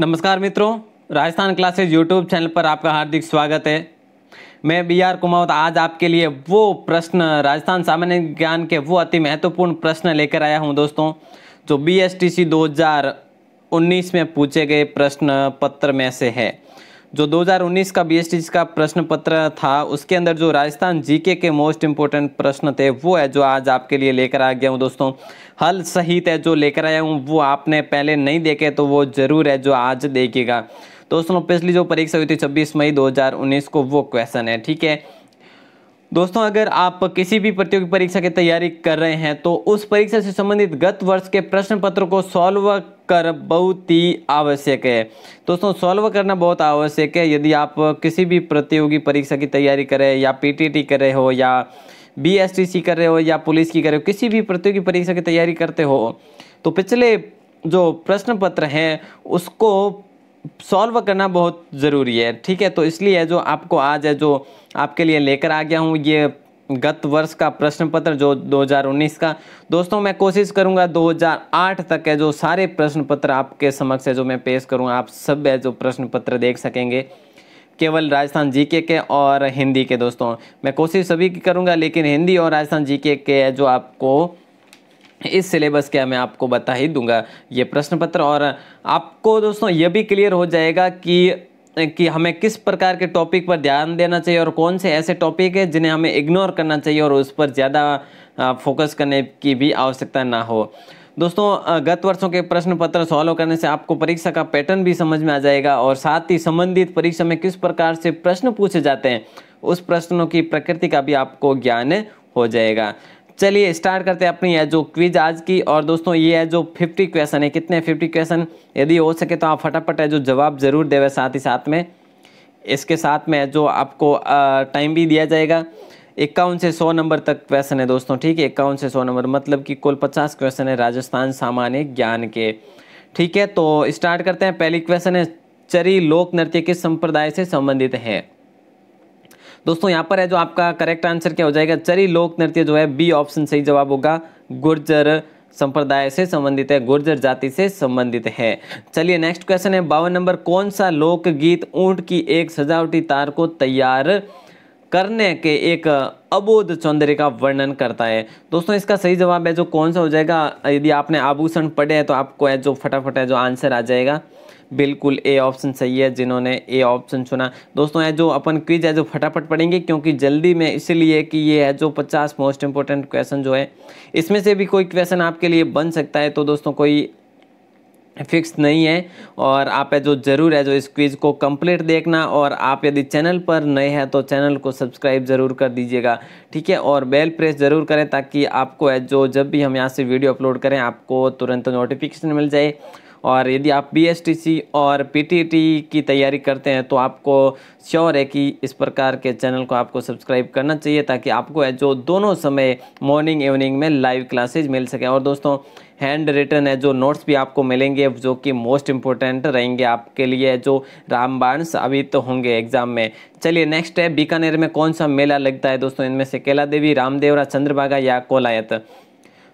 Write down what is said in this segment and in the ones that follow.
नमस्कार मित्रों Rajasthan classes YouTube channel पर आपका हार्दिक स्वागत है मैं बी आर कुमावत आज आपके लिए वो प्रश्न राजस्थान सामान्य ज्ञान के वो अति महत्वपूर्ण प्रश्न लेकर आया हूं दोस्तों जो बी एस टी सी दो हजार उन्नीस में पूछे गए प्रश्न पत्र में से है जो 2019 का बी का प्रश्न पत्र था उसके अंदर जो राजस्थान जीके के मोस्ट इम्पोर्टेंट प्रश्न थे वो है जो आज आपके लिए लेकर आ गया हूँ दोस्तों हल सहित है जो लेकर आया हूँ वो आपने पहले नहीं देखे तो वो ज़रूर है जो आज देखेगा दोस्तों पिछली जो परीक्षा हुई थी छब्बीस मई दो को वो क्वेश्चन है ठीक है दोस्तों अगर आप किसी भी प्रतियोगी परीक्षा की तैयारी कर रहे हैं तो उस परीक्षा से संबंधित गत वर्ष के प्रश्न पत्र को सॉल्व कर बहुत ही आवश्यक है दोस्तों सॉल्व करना बहुत आवश्यक है यदि आप किसी भी प्रतियोगी परीक्षा की तैयारी करें या पीटीटी कर रहे हो या बी एस टी सी कर रहे हो या पुलिस की कर रहे हो किसी भी प्रतियोगी परीक्षा की तैयारी करते हो तो पिछले जो प्रश्न पत्र हैं उसको सॉल्व करना बहुत ज़रूरी है ठीक है तो इसलिए जो आपको आज है जो आपके लिए लेकर आ गया हूँ ये गत वर्ष का प्रश्न पत्र जो 2019 का दोस्तों मैं कोशिश करूंगा 2008 तक के जो सारे प्रश्न पत्र आपके समक्ष है जो मैं पेश करूंगा आप सब जो प्रश्न पत्र देख सकेंगे केवल राजस्थान जीके के और हिंदी के दोस्तों मैं कोशिश सभी की करूंगा लेकिन हिंदी और राजस्थान जीके के जो आपको इस सिलेबस के मैं आपको बता ही दूंगा ये प्रश्न पत्र और आपको दोस्तों ये भी क्लियर हो जाएगा कि कि हमें किस प्रकार के टॉपिक पर ध्यान देना चाहिए और कौन से ऐसे टॉपिक है जिन्हें हमें इग्नोर करना चाहिए और उस पर ज़्यादा फोकस करने की भी आवश्यकता ना हो दोस्तों गत वर्षों के प्रश्न पत्र सॉल्व करने से आपको परीक्षा का पैटर्न भी समझ में आ जाएगा और साथ ही संबंधित परीक्षा में किस प्रकार से प्रश्न पूछे जाते हैं उस प्रश्नों की प्रकृति का भी आपको ज्ञान हो जाएगा चलिए स्टार्ट करते हैं अपनी है जो क्विज आज की और दोस्तों ये है जो 50 क्वेश्चन है कितने 50 क्वेश्चन यदि हो सके तो आप फटाफट है जो जवाब जरूर देवे साथ ही साथ में इसके साथ में जो आपको टाइम भी दिया जाएगा इक्यावन से सौ नंबर तक क्वेश्चन है दोस्तों ठीक है इक्यावन से सौ नंबर मतलब कि कुल पचास क्वेश्चन है राजस्थान सामान्य ज्ञान के ठीक है तो स्टार्ट करते हैं पहली क्वेश्चन है चरी लोक नृत्य किस संप्रदाय से संबंधित है दोस्तों यहाँ पर है जो आपका करेक्ट आंसर क्या हो जाएगा चरी लोक नृत्य जो है बी ऑप्शन सही जवाब होगा गुर्जर संप्रदाय से संबंधित है गुर्जर जाति से संबंधित है चलिए नेक्स्ट क्वेश्चन है बावन नंबर कौन सा लोकगीत ऊंट की एक सजावटी तार को तैयार करने के एक अबोध सौंदर्य का वर्णन करता है दोस्तों इसका सही जवाब है जो कौन सा हो जाएगा यदि आपने आभूषण पढ़े हैं तो आपको है जो फटाफट है जो आंसर आ जाएगा बिल्कुल ए ऑप्शन सही है जिन्होंने ए ऑप्शन चुना दोस्तों है जो अपन क्विज है जो फटाफट पढ़ेंगे क्योंकि जल्दी में इसलिए कि ये है जो 50 मोस्ट इंपॉर्टेंट क्वेश्चन जो है इसमें से भी कोई क्वेश्चन आपके लिए बन सकता है तो दोस्तों कोई फिक्स नहीं है और आप जो ज़रूर है जो इस क्विज़ को कंप्लीट देखना और आप यदि चैनल पर नए हैं तो चैनल को सब्सक्राइब ज़रूर कर दीजिएगा ठीक है और बेल प्रेस ज़रूर करें ताकि आपको जो जब भी हम यहाँ से वीडियो अपलोड करें आपको तुरंत नोटिफिकेशन मिल जाए और यदि आप बी और पी की तैयारी करते हैं तो आपको श्योर है कि इस प्रकार के चैनल को आपको सब्सक्राइब करना चाहिए ताकि आपको जो दोनों समय मॉर्निंग इवनिंग में लाइव क्लासेज मिल सके और दोस्तों हैंड रिटर्न है जो नोट्स भी आपको मिलेंगे जो कि मोस्ट इम्पोर्टेंट रहेंगे आपके लिए जो रामबाण साबित तो होंगे एग्जाम में चलिए नेक्स्ट है बीकानेर में कौन सा मेला लगता है दोस्तों इनमें से केला देवी रामदेवरा चंद्रभागा या कोलायत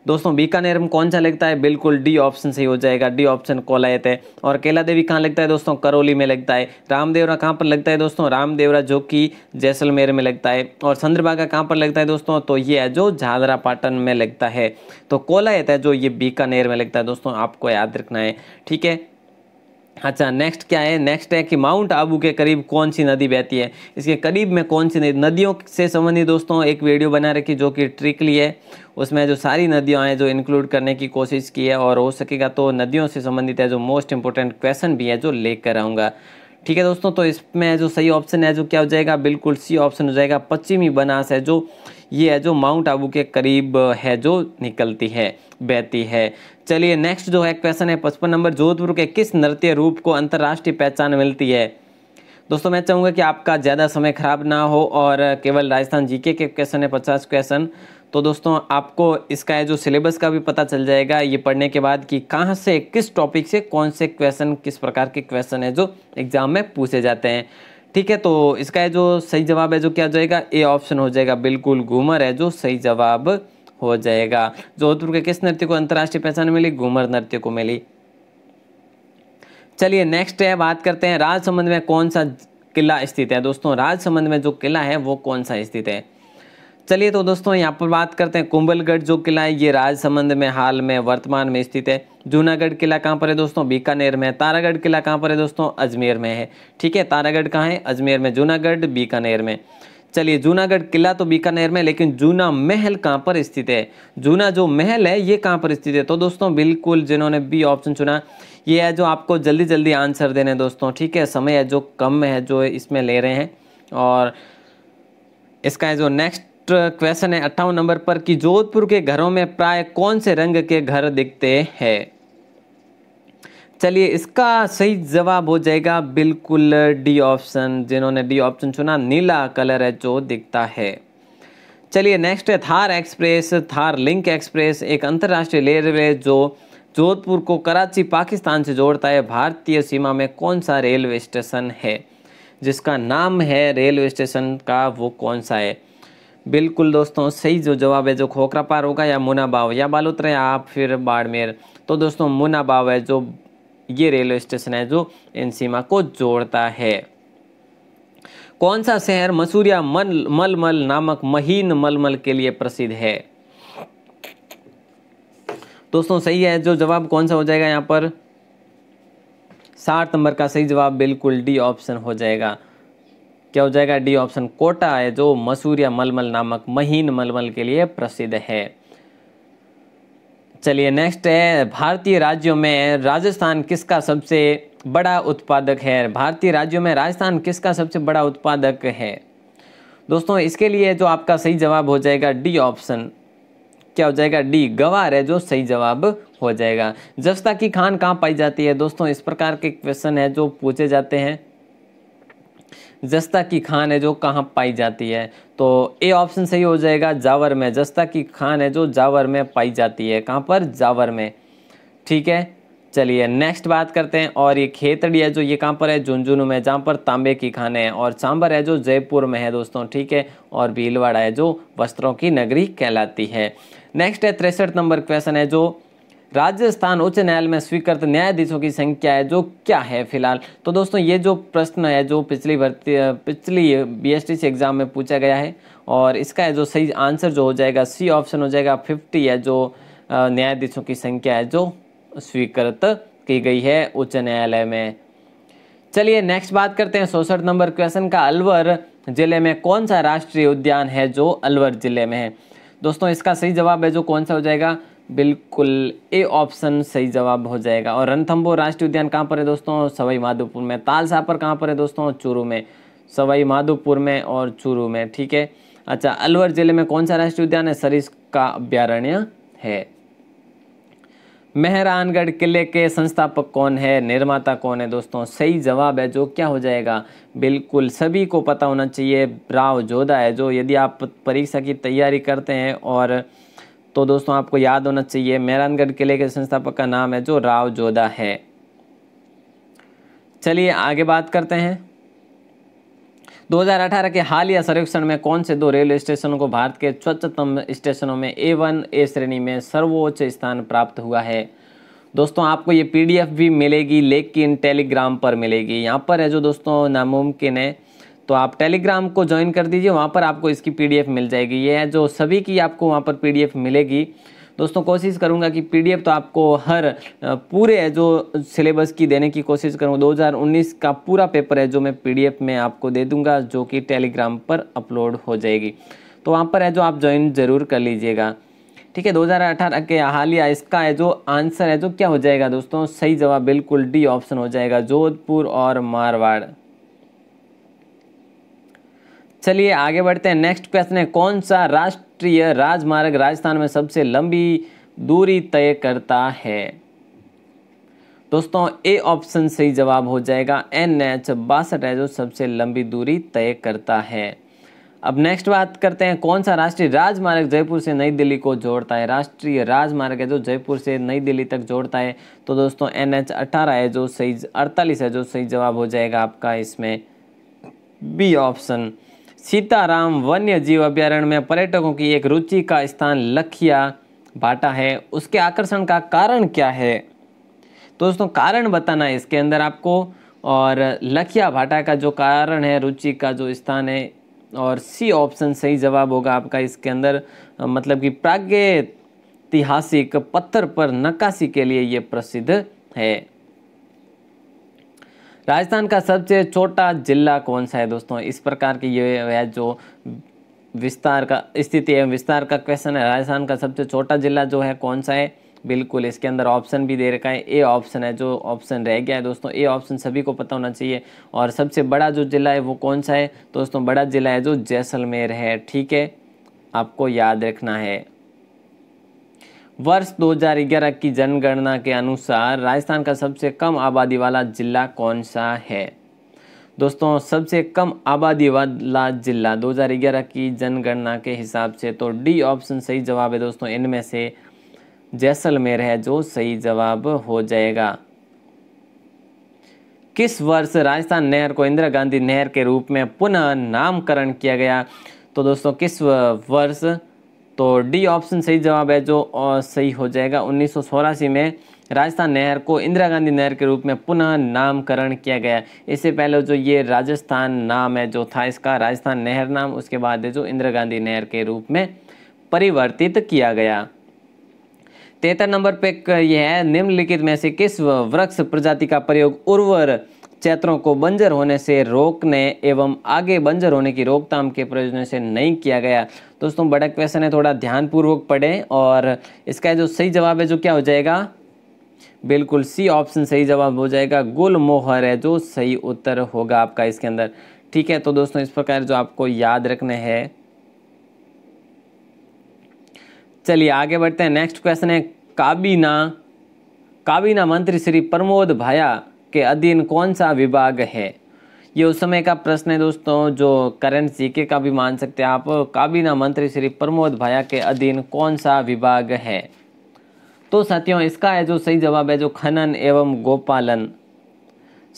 दोस्तों बीकानेर में कौन सा लगता है बिल्कुल डी ऑप्शन सही हो जाएगा डी ऑप्शन कोलायत है और केला देवी कहाँ लगता है दोस्तों करौली में लगता है रामदेवरा कहाँ पर लगता है दोस्तों रामदेवरा जो कि जैसलमेर में लगता है और चंद्रभागा कहाँ पर लगता है दोस्तों तो ये है जो झालरा पाटन में लगता है तो कोलायत है जो ये बीकानेर में लगता है दोस्तों आपको याद रखना है ठीक है अच्छा नेक्स्ट क्या है नेक्स्ट है कि माउंट आबू के करीब कौन सी नदी बहती है इसके करीब में कौन सी नदियों से संबंधित दोस्तों एक वीडियो बना रखी जो कि ट्रिकली है उसमें जो सारी नदियां हैं जो इंक्लूड करने की कोशिश की है और हो सकेगा तो नदियों से संबंधित है जो मोस्ट इंपॉर्टेंट क्वेश्चन भी है जो लेकर आऊँगा ठीक है दोस्तों तो इसमें जो सही ऑप्शन है जो क्या हो जाएगा बिल्कुल सी ऑप्शन हो जाएगा पश्चिमी बनास है जो ये है जो माउंट आबू के करीब है जो निकलती है बहती है चलिए नेक्स्ट जो है क्वेश्चन है पचपन नंबर जोधपुर के किस नृत्य रूप को अंतर्राष्ट्रीय पहचान मिलती है दोस्तों मैं चाहूँगा कि आपका ज़्यादा समय खराब ना हो और केवल राजस्थान जीके के क्वेश्चन है पचास क्वेश्चन तो दोस्तों आपको इसका जो सिलेबस का भी पता चल जाएगा ये पढ़ने के बाद कि कहाँ से किस टॉपिक से कौन से क्वेश्चन किस प्रकार के क्वेश्चन है जो एग्ज़ाम में पूछे जाते हैं ठीक है तो इसका जो सही जवाब है जो क्या हो जाएगा ए ऑप्शन हो जाएगा बिल्कुल घूमर है जो सही जवाब हो जाएगा जोधपुर के किस नृत्य को अंतर्राष्ट्रीय पहचान मिली घूमर नृत्य को मिली चलिए नेक्स्ट है बात करते हैं राजसमंद में कौन सा किला स्थित है दोस्तों राजसमंद में जो किला है वो कौन सा स्थित है चलिए तो दोस्तों यहाँ पर बात करते हैं कुंभलगढ़ जो किला है ये राजसमंद में हाल में वर्तमान में स्थित है जूनागढ़ किला कहाँ पर है दोस्तों बीकानेर में है तारागढ़ किला कहाँ पर है दोस्तों अजमेर में है ठीक है तारागढ़ कहाँ है अजमेर में जूनागढ़ बीकानेर में चलिए जूनागढ़ किला तो बीकानेर में लेकिन जूना महल कहाँ पर स्थित है जूना जो महल है ये कहाँ पर स्थित है तो दोस्तों बिल्कुल जिन्होंने बी ऑप्शन चुना ये है जो आपको जल्दी जल्दी आंसर देने दोस्तों ठीक है समय है जो कम है जो इसमें ले रहे हैं और इसका है जो नेक्स्ट नेक्स्ट क्वेश्चन uh, है अट्ठावन नंबर पर कि जोधपुर के घरों में प्राय कौन से रंग के घर दिखते हैं चलिए इसका सही जवाब हो जाएगा बिल्कुल डी ऑप्शन जिन्होंने डी ऑप्शन चुना नीला कलर है जो दिखता है चलिए नेक्स्ट है Thar express Thar link express एक अंतर्राष्ट्रीय रेलवे जो जोधपुर को कराची पाकिस्तान से जोड़ता है भारतीय सीमा में कौन सा रेलवे स्टेशन है जिसका नाम है रेलवे स्टेशन का वो कौन सा है बिल्कुल दोस्तों सही जो जवाब है जो खोखरा पार होगा या मुनाबाव या बालोतरा या आप फिर बाड़मेर तो दोस्तों मुनाबाव है जो ये रेलवे स्टेशन है जो इन सीमा को जोड़ता है कौन सा शहर मसूरिया मल मलमल नामक महीन मलमल के लिए प्रसिद्ध है दोस्तों सही है जो जवाब कौन सा हो जाएगा यहाँ पर सात नंबर का सही जवाब बिल्कुल डी ऑप्शन हो जाएगा क्या हो जाएगा डी ऑप्शन कोटा है जो मसूर या मलमल नामक महीन मलमल के लिए प्रसिद्ध है चलिए नेक्स्ट है भारतीय राज्यों में राजस्थान किसका सबसे बड़ा उत्पादक है भारतीय राज्यों में राजस्थान किसका सबसे बड़ा उत्पादक है दोस्तों इसके लिए जो आपका सही जवाब हो जाएगा डी ऑप्शन क्या हो जाएगा डी गवार है जो सही जवाब हो जाएगा जस्ता की खान कहाँ पाई जाती है दोस्तों इस प्रकार के क्वेश्चन है जो पूछे जाते हैं जस्ता की खान है जो कहाँ पाई जाती है तो ए ऑप्शन सही हो जाएगा जावर में जस्ता की खान है जो जावर में पाई जाती है कहाँ पर जावर में ठीक है चलिए नेक्स्ट बात करते हैं और ये खेतड़ी है जो ये कहाँ पर है झुंझुनू में जहाँ पर तांबे की खाने हैं और चांबर है जो जयपुर में है दोस्तों ठीक है और भीलवाड़ा है जो वस्त्रों की नगरी कहलाती है नेक्स्ट है तिरसठ नंबर क्वेश्चन है जो राजस्थान उच्च न्यायालय में स्वीकृत न्यायाधीशों की संख्या है जो क्या है फिलहाल तो दोस्तों ये जो प्रश्न है जो पिछली भर्ती पिछली सी एग्ज़ाम में पूछा गया है और इसका है जो सही आंसर जो हो जाएगा सी ऑप्शन हो जाएगा फिफ्टी है जो न्यायाधीशों की संख्या है जो स्वीकृत की गई है उच्च न्यायालय में चलिए नेक्स्ट बात करते हैं सौसठ नंबर क्वेश्चन का अलवर जिले में कौन सा राष्ट्रीय उद्यान है जो अलवर जिले में है दोस्तों इसका सही जवाब है जो कौन सा हो जाएगा बिल्कुल ए ऑप्शन सही जवाब हो जाएगा और रणथम्बो राष्ट्रीय उद्यान कहाँ पर है दोस्तों सवाई माधोपुर में ताल पर कहाँ पर है दोस्तों चूरू में सवाई माधोपुर में और चूरू में ठीक है अच्छा अलवर जिले में कौन सा राष्ट्रीय उद्यान है सरिस का अभ्यारण्य है मेहरानगढ़ किले के संस्थापक कौन है निर्माता कौन है दोस्तों सही जवाब है जो क्या हो जाएगा बिल्कुल सभी को पता होना चाहिए राव जोधा है जो यदि आप परीक्षा की तैयारी करते हैं और तो दोस्तों आपको याद होना चाहिए मेहरानगढ़ किले के संस्थापक का नाम है जो राव जोधा है चलिए आगे बात करते हैं 2018 के हालिया सर्वेक्षण में कौन से दो रेलवे स्टेशनों को भारत के स्वच्छतम स्टेशनों में ए वन ए श्रेणी में सर्वोच्च स्थान प्राप्त हुआ है दोस्तों आपको ये पीडीएफ भी मिलेगी लेकिन टेलीग्राम पर मिलेगी यहाँ पर है जो दोस्तों नामुमकिन है तो आप टेलीग्राम को ज्वाइन कर दीजिए वहाँ पर आपको इसकी पीडीएफ मिल जाएगी ये है जो सभी की आपको वहाँ पर पीडीएफ मिलेगी दोस्तों कोशिश करूंगा कि पीडीएफ तो आपको हर पूरे जो सिलेबस की देने की कोशिश करूँ 2019 का पूरा पेपर है जो मैं पीडीएफ में आपको दे दूंगा जो कि टेलीग्राम पर अपलोड हो जाएगी तो वहाँ पर है जो आप ज्वाइन जरूर कर लीजिएगा ठीक है 2018 के हालिया इसका है जो आंसर है जो क्या हो जाएगा दोस्तों सही जवाब बिल्कुल डी ऑप्शन हो जाएगा जोधपुर और मारवाड़ चलिए आगे बढ़ते हैं नेक्स्ट क्वेश्चन है कौन सा राष्ट्रीय राजमार्ग राजस्थान में सबसे लंबी दूरी तय करता है दोस्तों ए ऑप्शन सही जवाब हो जाएगा एन एच बासठ है जो सबसे लंबी दूरी तय करता है अब नेक्स्ट बात करते हैं कौन सा राष्ट्रीय राजमार्ग जयपुर से नई दिल्ली को जोड़ता है राष्ट्रीय राजमार्ग है जो जयपुर से नई दिल्ली तक जोड़ता है तो दोस्तों एन एच अठारह है जो सही अड़तालीस है जो सही जवाब हो जाएगा आपका इसमें बी ऑप्शन सीताराम वन्य जीव अभ्यारण्य में पर्यटकों की एक रुचि का स्थान लखिया भाटा है उसके आकर्षण का कारण क्या है दोस्तों कारण बताना है इसके अंदर आपको और लखिया भाटा का जो कारण है रुचि का जो स्थान है और सी ऑप्शन सही जवाब होगा आपका इसके अंदर मतलब कि प्रागैतिहासिक पत्थर पर नक्काशी के लिए ये प्रसिद्ध है राजस्थान का सबसे छोटा जिला कौन सा है दोस्तों इस प्रकार की ये है जो विस्तार का स्थिति एवं विस्तार का क्वेश्चन है राजस्थान का सबसे छोटा जिला जो है कौन सा है बिल्कुल इसके अंदर ऑप्शन भी दे रखा है ए ऑप्शन है जो ऑप्शन रह गया है दोस्तों ए ऑप्शन सभी को पता होना चाहिए और सबसे बड़ा जो जिला है वो कौन सा है दोस्तों बड़ा जिला है जो जैसलमेर है ठीक है आपको याद रखना है वर्ष 2011 की जनगणना के अनुसार राजस्थान का सबसे कम आबादी वाला जिला कौन सा है दोस्तों सबसे कम आबादी वाला जिला 2011 की जनगणना के हिसाब से तो डी ऑप्शन सही जवाब है दोस्तों इनमें से जैसलमेर है जो सही जवाब हो जाएगा किस वर्ष राजस्थान नहर को इंदिरा गांधी नहर के रूप में पुनः नामकरण किया गया तो दोस्तों किस वर्ष तो डी ऑप्शन सही जवाब है जो सही हो जाएगा उन्नीस में राजस्थान नहर को इंदिरा गांधी नहर के रूप में पुनः नामकरण किया गया इससे पहले जो ये राजस्थान नाम है जो था इसका राजस्थान नहर नाम उसके बाद है जो इंदिरा गांधी नहर के रूप में परिवर्तित किया गया तेतर नंबर पे यह है निम्नलिखित में से किस वृक्ष प्रजाति का प्रयोग उर्वर चैत्रों को बंजर होने से रोकने एवं आगे बंजर होने की रोकथाम के प्रयोजन से नहीं किया गया दोस्तों बड़ा क्वेश्चन है थोड़ा ध्यानपूर्वक पढ़ें और इसका जो सही जवाब है जो क्या हो जाएगा बिल्कुल सी ऑप्शन सही जवाब हो जाएगा गुल मोहर है जो सही उत्तर होगा आपका इसके अंदर ठीक है तो दोस्तों इस प्रकार जो आपको याद रखने हैं चलिए आगे बढ़ते हैं नेक्स्ट क्वेश्चन है काबीना काबीना मंत्री श्री प्रमोद भाया के अधीन कौन सा विभाग है ये उस समय का प्रश्न है दोस्तों जो करंट जीके का भी मान सकते हैं आप काबीना मंत्री श्री प्रमोद भाया के अधीन कौन सा विभाग है तो साथियों इसका है जो सही जवाब है जो खनन एवं गोपालन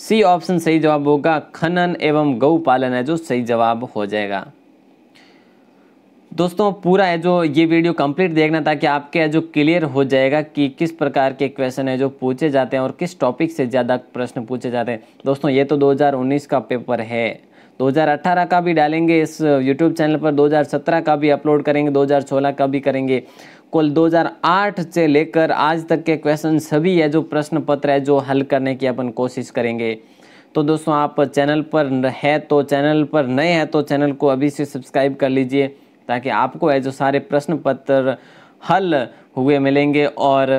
सी ऑप्शन सही जवाब होगा खनन एवं गौपालन है जो सही जवाब हो जाएगा दोस्तों पूरा है जो ये वीडियो कंप्लीट देखना ताकि आपके जो क्लियर हो जाएगा कि किस प्रकार के क्वेश्चन है जो पूछे जाते हैं और किस टॉपिक से ज़्यादा प्रश्न पूछे जाते हैं दोस्तों ये तो 2019 का पेपर है 2018 का भी डालेंगे इस YouTube चैनल पर 2017 का भी अपलोड करेंगे 2016 का भी करेंगे कुल 2008 से लेकर आज तक के क्वेश्चन सभी है जो प्रश्न पत्र है जो हल करने की अपन कोशिश करेंगे तो दोस्तों आप चैनल पर है तो चैनल पर नए हैं तो चैनल को अभी से सब्सक्राइब कर लीजिए ताकि आपको जो सारे प्रश्न पत्र हल हुए मिलेंगे और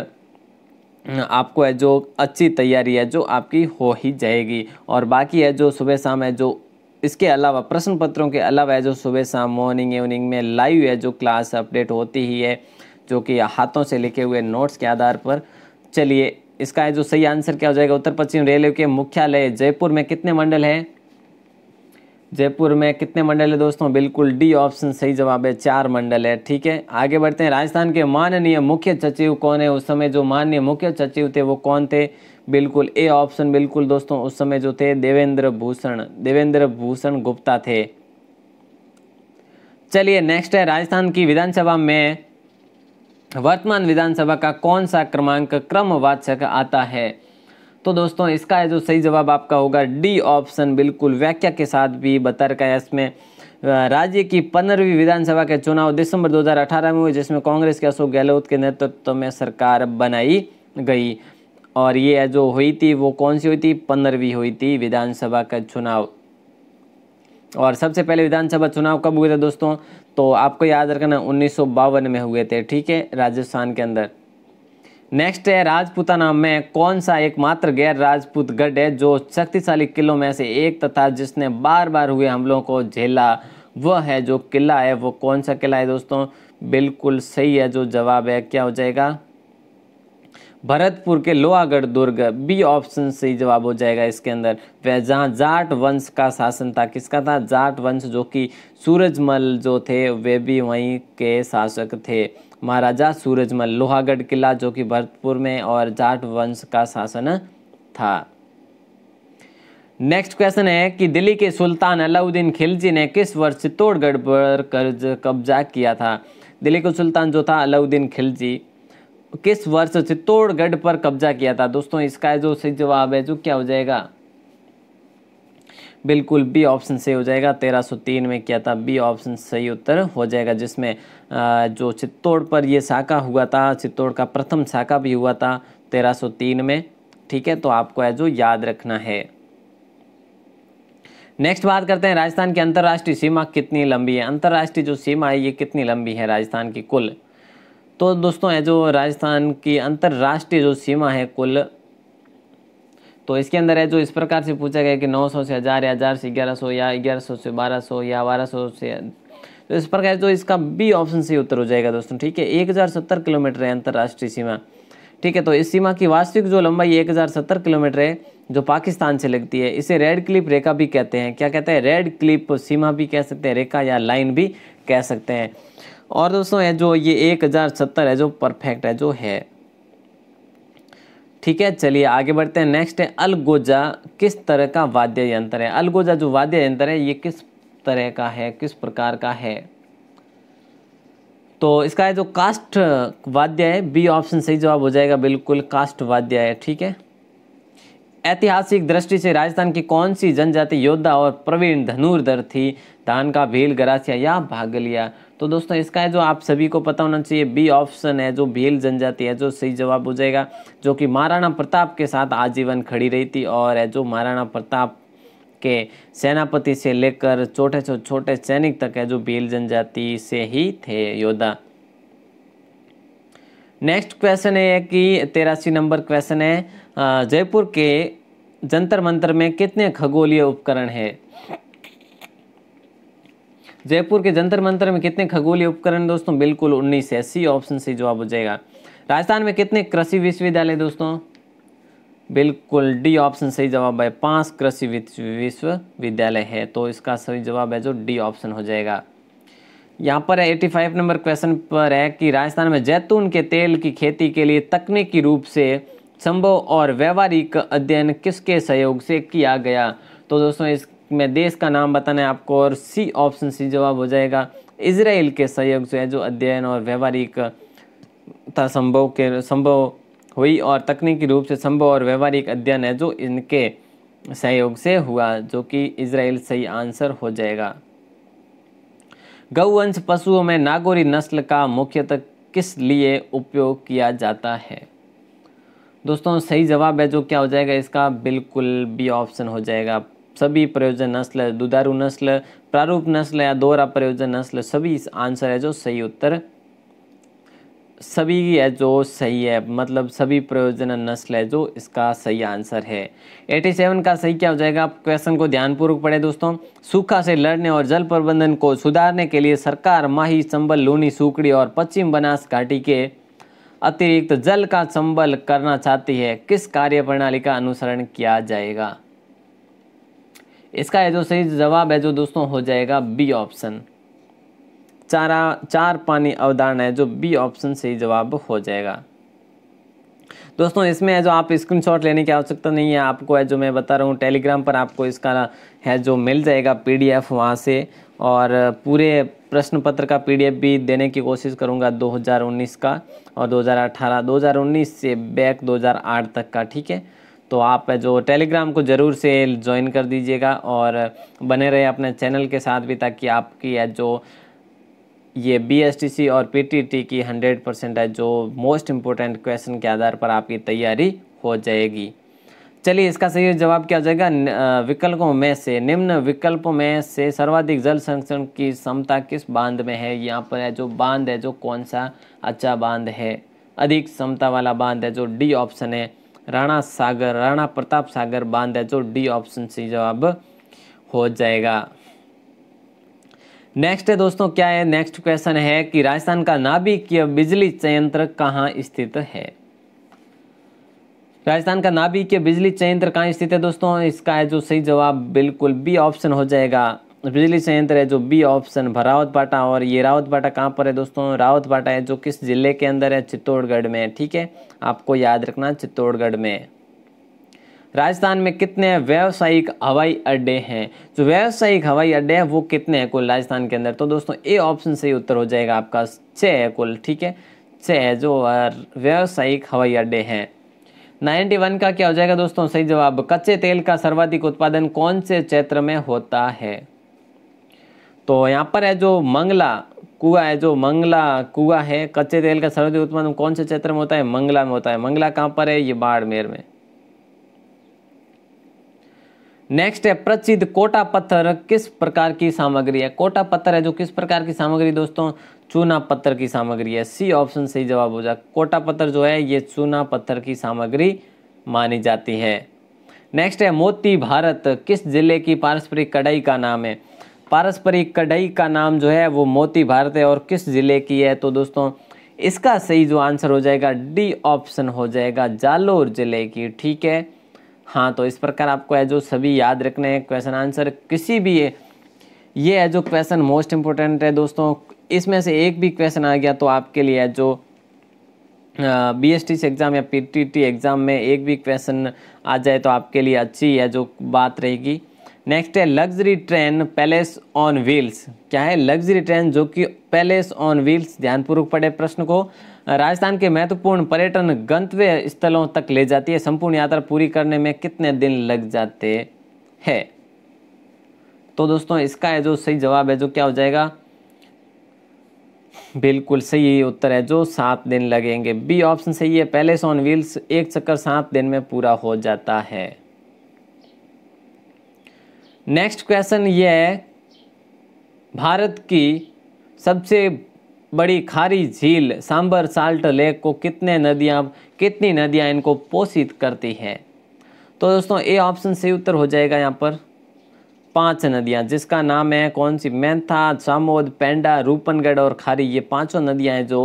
आपको है जो अच्छी तैयारी है जो आपकी हो ही जाएगी और बाकी है जो सुबह शाम है जो इसके अलावा प्रश्न पत्रों के अलावा है जो सुबह शाम मॉर्निंग इवनिंग में लाइव है जो क्लास अपडेट होती ही है जो कि हाथों से लिखे हुए नोट्स के आधार पर चलिए इसका है जो सही आंसर क्या हो जाएगा उत्तर पश्चिम रेलवे के मुख्यालय जयपुर में कितने मंडल हैं जयपुर में कितने मंडल है दोस्तों बिल्कुल डी ऑप्शन सही जवाब है चार मंडल है ठीक है आगे बढ़ते हैं राजस्थान के माननीय मुख्य सचिव कौन है उस समय जो माननीय मुख्य सचिव थे वो कौन थे बिल्कुल ए ऑप्शन बिल्कुल दोस्तों उस समय जो थे देवेंद्र भूषण देवेंद्र भूषण गुप्ता थे चलिए नेक्स्ट है राजस्थान की विधानसभा में वर्तमान विधानसभा का कौन सा क्रमांक क्रमवाचक आता है तो दोस्तों इसका जो सही जवाब आपका होगा डी ऑप्शन बिल्कुल व्याख्या के साथ भी बतर का इसमें राज्य की पंद्रहवीं विधानसभा के चुनाव दिसंबर 2018 में हुए जिसमें कांग्रेस के अशोक गहलोत के नेतृत्व तो में सरकार बनाई गई और ये जो हुई थी वो कौन सी हुई थी पंद्रहवीं हुई थी विधानसभा का चुनाव और सबसे पहले विधानसभा चुनाव कब हुए थे दोस्तों तो आपको याद रखना उन्नीस में हुए थे ठीक है राजस्थान के अंदर नेक्स्ट है राजपूताना में कौन सा एकमात्र गैर राजपूत गढ़ है जो शक्तिशाली किलों में से एक तथा जिसने बार बार हुए हमलों को झेला वह है जो किला है वो कौन सा किला है दोस्तों बिल्कुल सही है जो जवाब है क्या हो जाएगा भरतपुर के लोहागढ़ दुर्ग बी ऑप्शन सही जवाब हो जाएगा इसके अंदर वह जहाँ जाट वंश का शासन था किसका था जाट वंश जो कि सूरजमल जो थे वे भी वहीं के शासक थे महाराजा सूरजमल लोहागढ़ किला जो कि भरतपुर में और जाट वंश का शासन था नेक्स्ट क्वेश्चन है कि दिल्ली के सुल्तान अलाउद्दीन खिलजी ने किस वर्ष चित्तौड़गढ़ पर कर्ज कब्जा किया था दिल्ली का सुल्तान जो था अलाउद्दीन खिलजी किस वर्ष चित्तौड़गढ़ पर कब्जा किया था दोस्तों इसका जो सही जवाब है जो क्या हो जाएगा बिल्कुल बी ऑप्शन सही हो जाएगा 1303 में किया था बी ऑप्शन सही उत्तर हो जाएगा जिसमें जो चित्तौड़ पर यह शाखा हुआ था चित्तौड़ का प्रथम शाखा भी हुआ था 1303 में ठीक है तो आपको है जो याद रखना है नेक्स्ट बात करते हैं राजस्थान की अंतर्राष्ट्रीय सीमा कितनी लंबी है अंतर्राष्ट्रीय जो सीमा है ये कितनी लंबी है राजस्थान की कुल तो दोस्तों है जो राजस्थान की अंतर्राष्ट्रीय जो सीमा है कुल तो इसके अंदर है जो इस प्रकार से पूछा गया कि 900 से हज़ार या हज़ार से 1100 या 1100 से 1200 या 1200 से तो इस प्रकार जो इसका बी ऑप्शन से उत्तर हो जाएगा दोस्तों ठीक है एक किलोमीटर है अंतर्राष्ट्रीय सीमा ठीक है तो इस सीमा की वास्तविक जो लंबाई एक किलोमीटर है जो पाकिस्तान से लगती है इसे रेड क्लिप रेखा भी कहते हैं क्या कहते हैं रेड क्लिप सीमा भी कह सकते हैं रेखा या लाइन भी कह सकते हैं और दोस्तों है जो ये एक हज़ार सत्तर है जो परफेक्ट है जो है ठीक है चलिए आगे बढ़ते हैं नेक्स्ट है अलगोजा किस तरह का वाद्य यंत्र है अलगोजा जो वाद्य यंत्र है ये किस तरह का है किस प्रकार का है तो इसका है जो कास्ट वाद्य है बी ऑप्शन सही जवाब हो जाएगा बिल्कुल कास्ट वाद्य है ठीक है ऐतिहासिक दृष्टि से राजस्थान की कौन सी जनजाति योद्धा और प्रवीण धनुर्धर थी धान का भील गरासिया या भागलिया तो दोस्तों इसका है जो आप सभी को पता होना चाहिए बी ऑप्शन है जो भील जनजाति है जो सही जवाब हो जाएगा जो कि महाराणा प्रताप के साथ आजीवन खड़ी रही थी और है जो महाराणा प्रताप के सेनापति से लेकर छोटे से छोटे सैनिक तक है जो भील जनजाति से ही थे योद्धा नेक्स्ट क्वेश्चन है कि तेरासी नंबर क्वेश्चन है जयपुर के जंतर मंतर में कितने खगोलीय उपकरण है जयपुर के जंतर मंतर में कितने खगोलीय उपकरण दोस्तों बिल्कुल उन्नीस है सी ऑप्शन से जवाब हो जाएगा राजस्थान में कितने कृषि विश्वविद्यालय दोस्तों बिल्कुल डी ऑप्शन सही जवाब है पांच कृषि विश्वविद्यालय है तो इसका सही जवाब है जो डी ऑप्शन हो जाएगा यहाँ पर है 85 नंबर क्वेश्चन पर है कि राजस्थान में जैतून के तेल की खेती के लिए तकनीकी रूप से संभव और व्यवहारिक अध्ययन किसके सहयोग से किया गया तो दोस्तों इसमें देश का नाम बताना है आपको और सी ऑप्शन सी जवाब हो जाएगा इसराइल के सहयोग से जो अध्ययन और व्यवहारिक था संभव के संभव हुई और तकनीकी रूप से संभव और व्यवहारिक अध्ययन है जो इनके सहयोग से हुआ जो कि इसराइल सही आंसर हो जाएगा गौवंश पशुओं में नागौरी नस्ल का मुख्यतः किस लिए उपयोग किया जाता है दोस्तों सही जवाब है जो क्या हो जाएगा इसका बिल्कुल भी ऑप्शन हो जाएगा सभी प्रयोजन नस्ल दुधारू नस्ल प्रारूप नस्ल या दोहरा प्रयोजन नस्ल सभी इस आंसर है जो सही उत्तर सभी है जो सही है मतलब सभी प्रयोजन नस्ल है जो इसका सही आंसर है 87 का सही क्या हो जाएगा आप क्वेश्चन को ध्यानपूर्वक पढ़े दोस्तों सूखा से लड़ने और जल प्रबंधन को सुधारने के लिए सरकार माही चंबल लूनी सूकड़ी और पश्चिम बनास घाटी के अतिरिक्त जल का संबल करना चाहती है किस कार्य प्रणाली का अनुसरण किया जाएगा इसका जो सही जवाब है जो दोस्तों हो जाएगा बी ऑप्शन चारा चार पानी अवधारणा है जो बी ऑप्शन सही जवाब हो जाएगा दोस्तों इसमें है जो आप स्क्रीनशॉट लेने की आवश्यकता नहीं है आपको है जो मैं बता रहा हूँ टेलीग्राम पर आपको इसका है जो मिल जाएगा पीडीएफ वहाँ से और पूरे प्रश्न पत्र का पीडीएफ भी देने की कोशिश करूँगा 2019 का और 2018 2019 से बैक 2008 तक का ठीक है तो आप जो टेलीग्राम को ज़रूर से ज्वाइन कर दीजिएगा और बने रहे अपने चैनल के साथ भी ताकि आपकी जो ये बी और पी की हंड्रेड परसेंट है जो मोस्ट इम्पोर्टेंट क्वेश्चन के आधार पर आपकी तैयारी हो जाएगी चलिए इसका सही जवाब क्या हो जाएगा विकल्पों में से निम्न विकल्पों में से सर्वाधिक जल संरक्षण की क्षमता किस बांध में है यहाँ पर है जो बांध है जो कौन सा अच्छा बांध है अधिक क्षमता वाला बांध है जो डी ऑप्शन है राणा सागर राणा प्रताप सागर बांध है जो डी ऑप्शन से जवाब हो जाएगा नेक्स्ट है दोस्तों क्या है नेक्स्ट क्वेश्चन है कि राजस्थान का नाभिकीय बिजली संयंत्र कहाँ स्थित है राजस्थान का नाभिक के बिजली संयंत्र कहाँ स्थित है दोस्तों इसका है जो सही जवाब बिल्कुल बी ऑप्शन हो जाएगा बिजली संयंत्र है जो बी ऑप्शन भरावत बाटा और ये रावत बाटा कहाँ पर है दोस्तों रावत बाटा है जो किस जिले के अंदर है चित्तौड़गढ़ में ठीक है आपको याद रखना चित्तौड़गढ़ में राजस्थान में कितने व्यावसायिक हवाई अड्डे हैं जो व्यावसायिक हवाई अड्डे हैं वो कितने हैं कुल राजस्थान के अंदर तो दोस्तों ए ऑप्शन सही उत्तर हो जाएगा आपका छः है कुल ठीक है छः है जो व्यावसायिक हवाई अड्डे हैं 91 का क्या हो जाएगा दोस्तों सही जवाब कच्चे तेल का सर्वाधिक उत्पादन कौन से क्षेत्र में होता है तो यहाँ पर है जो मंगला कुआ है जो मंगला कुआ है कच्चे तेल का सर्वाधिक उत्पादन कौन से क्षेत्र में होता है मंगला में होता है मंगला कहाँ पर है ये बाड़मेर में नेक्स्ट है प्रसिद्ध कोटा पत्थर किस प्रकार की सामग्री है कोटा पत्थर है जो किस प्रकार की सामग्री दोस्तों चूना पत्थर की सामग्री है सी ऑप्शन सही जवाब हो जाए कोटा पत्थर जो है ये चूना पत्थर की सामग्री मानी जाती है नेक्स्ट है मोती भारत किस जिले की पारस्परिक कढ़ाई का नाम है पारस्परिक कढ़ाई का नाम जो है वो मोती भारत है और किस जिले की है तो दोस्तों इसका सही जो आंसर हो जाएगा डी ऑप्शन हो जाएगा जालोर जिले की ठीक है हाँ तो इस प्रकार आपको है जो सभी याद रखने हैं क्वेश्चन आंसर किसी भी है ये है जो क्वेश्चन मोस्ट इम्पोर्टेंट है दोस्तों इसमें से एक भी क्वेश्चन आ गया तो आपके लिए है जो बी एस टी एग्ज़ाम या पी टी टी एग्ज़ाम में एक भी क्वेश्चन आ जाए तो आपके लिए अच्छी है जो बात रहेगी नेक्स्ट है luxury train palace on wheels क्या है लग्जरी ट्रेन जो कि पैलेस ऑन व्हील्स ध्यानपूर्वक पढ़े प्रश्न को राजस्थान के महत्वपूर्ण पर्यटन गंतव्य स्थलों तक ले जाती है संपूर्ण यात्रा पूरी करने में कितने दिन लग जाते हैं तो दोस्तों इसका है जो सही जवाब है जो क्या हो जाएगा बिल्कुल सही उत्तर है जो सात दिन लगेंगे बी ऑप्शन सही है पैलेस ऑन व्हील्स एक चक्कर सात दिन में पूरा हो जाता है नेक्स्ट क्वेश्चन ये है भारत की सबसे बड़ी खारी झील सांबर साल्ट लेक को कितने नदियाँ कितनी नदियाँ इनको पोषित करती हैं तो दोस्तों ए ऑप्शन सही उत्तर हो जाएगा यहाँ पर पांच नदियाँ जिसका नाम है कौन सी मैंथा सामोद पेंडा रूपनगढ़ और खारी ये पांचों नदियाँ हैं जो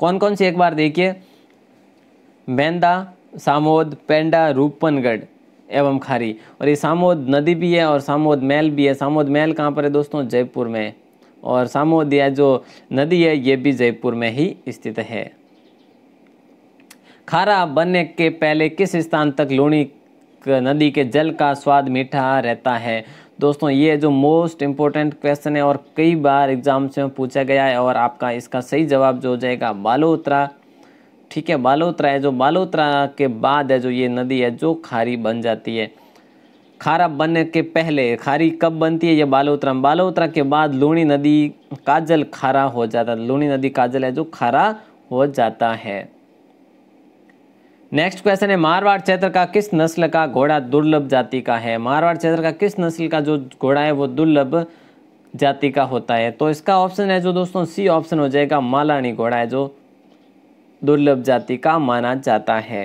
कौन कौन सी एक बार देखिए मैंदा सामोद पेंडा रूपनगढ़ एवं खारी और ये सामोद नदी भी है और सामोद महल भी है सामोद महल कहाँ पर है दोस्तों जयपुर में और सामोदिया जो नदी है ये भी जयपुर में ही स्थित है खारा बनने के पहले किस स्थान तक लूणी नदी के जल का स्वाद मीठा रहता है दोस्तों ये जो मोस्ट इम्पोर्टेंट क्वेश्चन है और कई बार एग्जाम से पूछा गया है और आपका इसका सही जवाब जो हो जाएगा बालोतरा ठीक है बालोतरा है जो बालोत्रा के बाद है जो ये नदी है जो खारी बन जाती है खारा बनने के पहले खारी कब बनती है ये बालोतरा बालोत्रा के बाद लूणी नदी काजल खारा हो जाता है लूणी नदी काजल है जो खारा हो जाता है नेक्स्ट क्वेश्चन है मारवाड़ क्षेत्र का किस नस्ल का घोड़ा दुर्लभ जाति का है मारवाड़ क्षेत्र का किस नस्ल का जो घोड़ा है वो दुर्लभ जाति का होता है तो इसका ऑप्शन है जो दोस्तों सी ऑप्शन हो जाएगा मालानी घोड़ा है जो दुर्लभ जाति का माना जाता है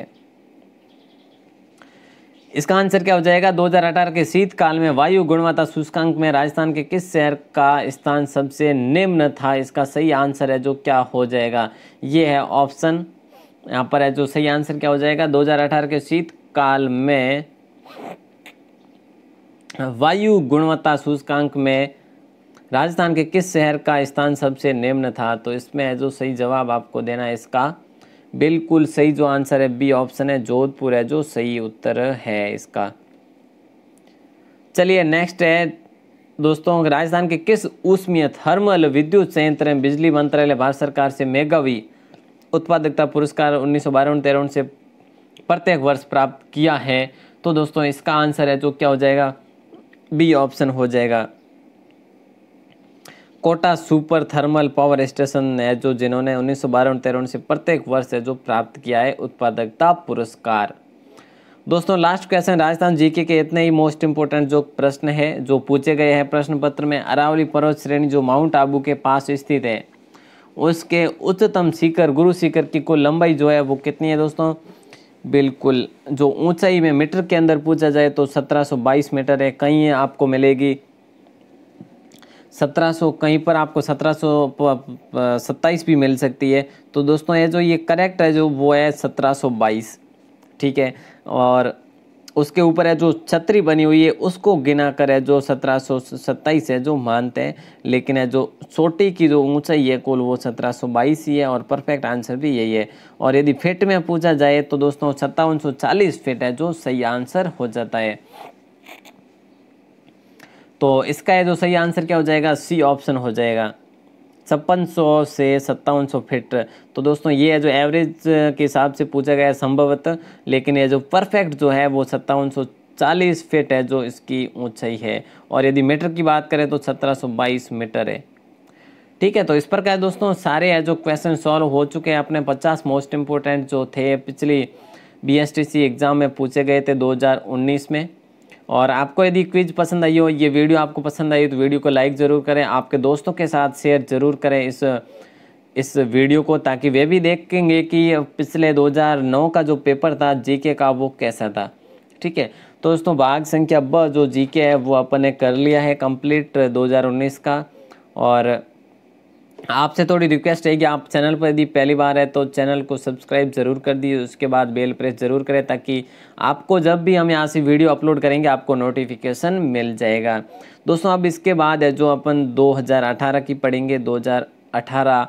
इसका आंसर क्या हो जाएगा 2018 के शीतकाल में वायु गुणवत्ता सूचकांक में राजस्थान के किस शहर का स्थान सबसे निम्न था इसका सही आंसर है जो क्या हो जाएगा ये है ऑप्शन यहाँ पर है जो सही आंसर क्या हो जाएगा 2018 के शीतकाल में वायु गुणवत्ता सूचकांक में राजस्थान के किस शहर का स्थान सबसे निम्न था तो इसमें जो सही जवाब आपको देना है इसका बिल्कुल सही जो आंसर है बी ऑप्शन है जोधपुर है जो सही उत्तर है इसका चलिए नेक्स्ट है दोस्तों राजस्थान के किस उष्मीय थर्मल विद्युत संयंत्र में बिजली मंत्रालय भारत सरकार से मेगावी उत्पादकता पुरस्कार उन्नीस सौ बारह तेरह से प्रत्येक वर्ष प्राप्त किया है तो दोस्तों इसका आंसर है जो क्या हो जाएगा बी ऑप्शन हो जाएगा Kota super thermal power station है जो जिन्होंने उन्नीस सौ बारह तेरह से प्रत्येक वर्ष है जो प्राप्त किया है उत्पादकता पुरस्कार दोस्तों लास्ट क्वेश्चन राजस्थान जीके के इतने ही मोस्ट इंपॉर्टेंट जो प्रश्न है जो पूछे गए हैं प्रश्न पत्र में अरावली पर्वत श्रेणी जो माउंट आबू के पास स्थित है उसके उच्चतम शिखर गुरु शिखर की कुल लंबाई जो है वो कितनी है दोस्तों बिल्कुल जो ऊंचाई में मीटर के अंदर पूछा जाए तो 1722 मीटर है कहीं आपको मिलेगी सौ कहीं पर आपको सत्रह सत्ताईस भी मिल सकती है तो दोस्तों ये जो ये करेक्ट है जो वो है बाईस ठीक है और उसके ऊपर है जो छतरी बनी हुई है उसको गिना कर है जो सत्रह है जो मानते हैं लेकिन है जो छोटी की जो ऊंचाई है कुल वो बाईस ही है और परफेक्ट आंसर भी यही है और यदि फिट में पूछा जाए तो दोस्तों सत्तावन फिट है जो सही आंसर हो जाता है तो इसका जो सही आंसर क्या हो जाएगा सी ऑप्शन हो जाएगा छप्पन सौ से सत्तावन सौ फीट तो दोस्तों ये जो एवरेज के हिसाब से पूछा गया संभवतः लेकिन ये जो परफेक्ट जो है वो सत्तावन सौ चालीस फीट है जो इसकी ऊंचाई है और यदि मीटर की बात करें तो सत्रह सौ बाईस मीटर है ठीक है तो इस पर क्या दोस्तों सारे है जो क्वेश्चन सॉल्व हो चुके हैं अपने पचास मोस्ट इम्पोर्टेंट जो थे पिछली बी एग्ज़ाम में पूछे गए थे 2019 में और आपको यदि क्विज पसंद आई हो ये वीडियो आपको पसंद आई हो तो वीडियो को लाइक ज़रूर करें आपके दोस्तों के साथ शेयर ज़रूर करें इस इस वीडियो को ताकि वे भी देखेंगे कि पिछले 2009 का जो पेपर था जीके का वो कैसा था ठीक है तो दोस्तों भाग संख्या ब जो जीके है वो अपन ने कर लिया है कंप्लीट 2019 का और आपसे थोड़ी रिक्वेस्ट है कि आप चैनल पर यदि पहली बार है तो चैनल को सब्सक्राइब ज़रूर कर दिए उसके बाद बेल प्रेस ज़रूर करें ताकि आपको जब भी हम यहाँ से वीडियो अपलोड करेंगे आपको नोटिफिकेशन मिल जाएगा दोस्तों अब इसके बाद है जो अपन 2018 की पढ़ेंगे 2018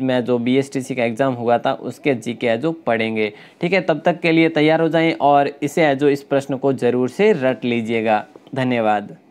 में जो बीएसटीसी का एग्ज़ाम हुआ था उसके जी के है जो पढ़ेंगे ठीक है तब तक के लिए तैयार हो जाएँ और इसे है जो इस प्रश्न को ज़रूर से रट लीजिएगा धन्यवाद